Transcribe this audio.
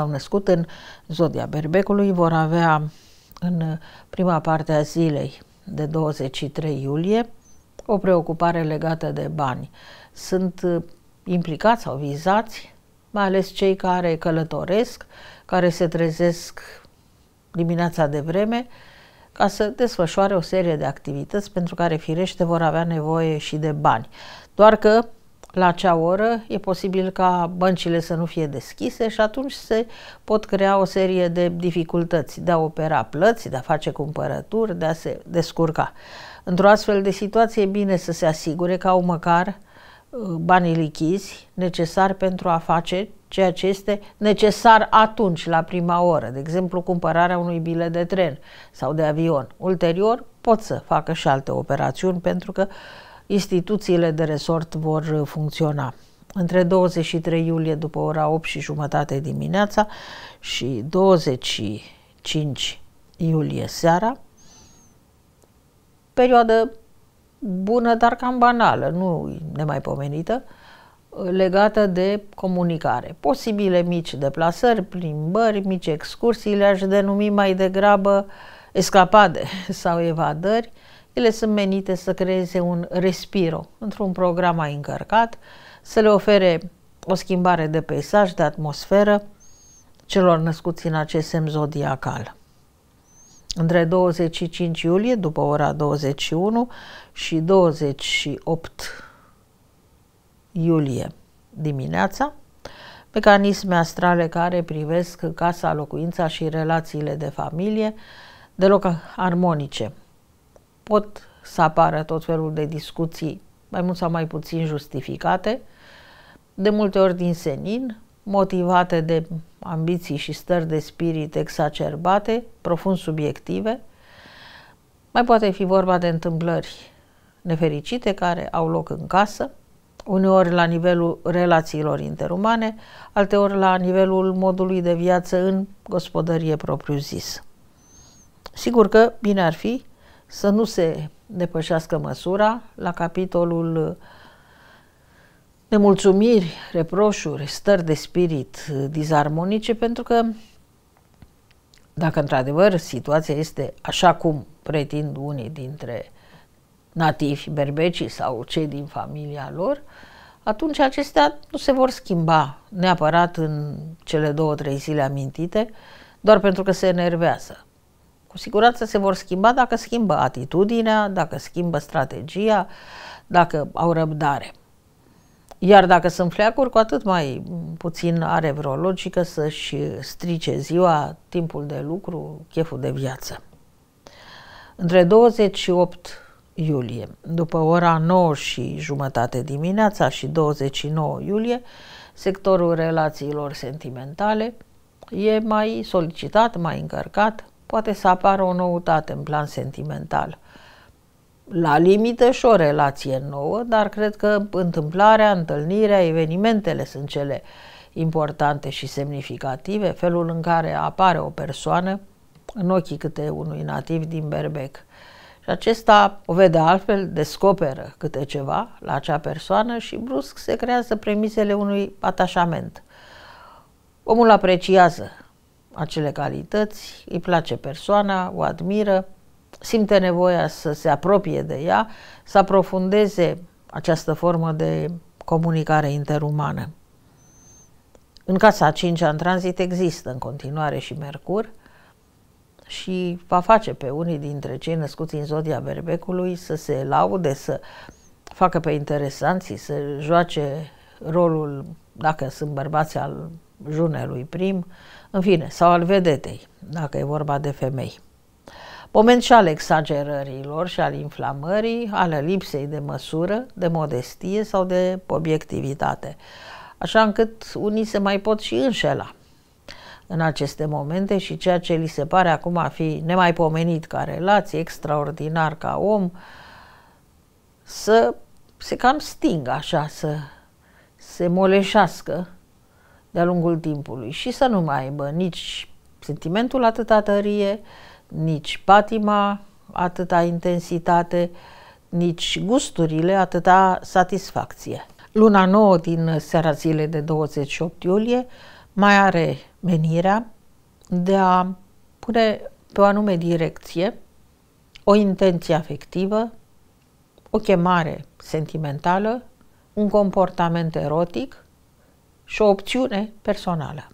s-au născut în zodia berbecului vor avea în prima parte a zilei de 23 iulie o preocupare legată de bani. Sunt uh, implicați sau vizați, mai ales cei care călătoresc, care se trezesc dimineața de vreme, ca să desfășoare o serie de activități pentru care firește vor avea nevoie și de bani. Doar că la acea oră, e posibil ca băncile să nu fie deschise și atunci se pot crea o serie de dificultăți de a opera plăți, de a face cumpărături, de a se descurca. Într-o astfel de situație e bine să se asigure că au măcar uh, banii lichizi necesari pentru a face ceea ce este necesar atunci, la prima oră, de exemplu cumpărarea unui bilet de tren sau de avion. Ulterior pot să facă și alte operațiuni pentru că uh, instituțiile de resort vor uh, funcționa. Între 23 iulie după ora 8 și jumătate dimineața și 25 iulie seara, perioadă bună, dar cam banală, nu nemaipomenită, uh, legată de comunicare. Posibile mici deplasări, plimbări, mici excursii le-aș denumi mai degrabă escapade sau evadări, ele sunt menite să creeze un respiro într-un program mai încărcat, să le ofere o schimbare de peisaj, de atmosferă celor născuți în acest semn zodiacal. Între 25 iulie, după ora 21 și 28 iulie dimineața, mecanisme astrale care privesc casa, locuința și relațiile de familie deloc armonice pot să apară tot felul de discuții, mai mult sau mai puțin justificate, de multe ori din senin, motivate de ambiții și stări de spirit exacerbate, profund subiective. Mai poate fi vorba de întâmplări nefericite care au loc în casă, uneori la nivelul relațiilor interumane, alteori la nivelul modului de viață în gospodărie propriu-zis. Sigur că bine ar fi să nu se depășească măsura la capitolul uh, nemulțumiri, reproșuri, stări de spirit uh, disarmonice, pentru că dacă într-adevăr situația este așa cum pretind unii dintre nativi berbecii sau cei din familia lor, atunci acestea nu se vor schimba neapărat în cele două, trei zile amintite, doar pentru că se enervează. Cu siguranță se vor schimba dacă schimbă atitudinea, dacă schimbă strategia, dacă au răbdare. Iar dacă sunt fleacuri, cu atât mai puțin are vreo logică să-și strice ziua, timpul de lucru, cheful de viață. Între 28 iulie, după ora 9 și jumătate dimineața și 29 iulie, sectorul relațiilor sentimentale e mai solicitat, mai încărcat, poate să apară o noutate în plan sentimental. La limită și o relație nouă, dar cred că întâmplarea, întâlnirea, evenimentele sunt cele importante și semnificative, felul în care apare o persoană în ochii câte unui nativ din Berbec. Și acesta o vede altfel, descoperă câte ceva la acea persoană și brusc se creează premisele unui atașament. Omul apreciază acele calități, îi place persoana, o admiră, simte nevoia să se apropie de ea, să aprofundeze această formă de comunicare interumană. În casa cincea în tranzit există în continuare și Mercur și va face pe unii dintre cei născuți în zodia berbecului să se laude, să facă pe interesanții, să joace rolul, dacă sunt bărbați, al junelui prim, în fine, sau al vedetei, dacă e vorba de femei. Moment și al exagerărilor și al inflamării, ale lipsei de măsură, de modestie sau de obiectivitate, așa încât unii se mai pot și înșela în aceste momente și ceea ce li se pare acum a fi nemaipomenit ca relație, extraordinar ca om, să se cam stingă așa, să se moleșească de-a lungul timpului și să nu mai aibă nici sentimentul atâta tărie, nici patima atâta intensitate, nici gusturile atâta satisfacție. Luna nouă din seara zile de 28 iulie mai are menirea de a pune pe o anume direcție o intenție afectivă, o chemare sentimentală, un comportament erotic și o opțiune personală.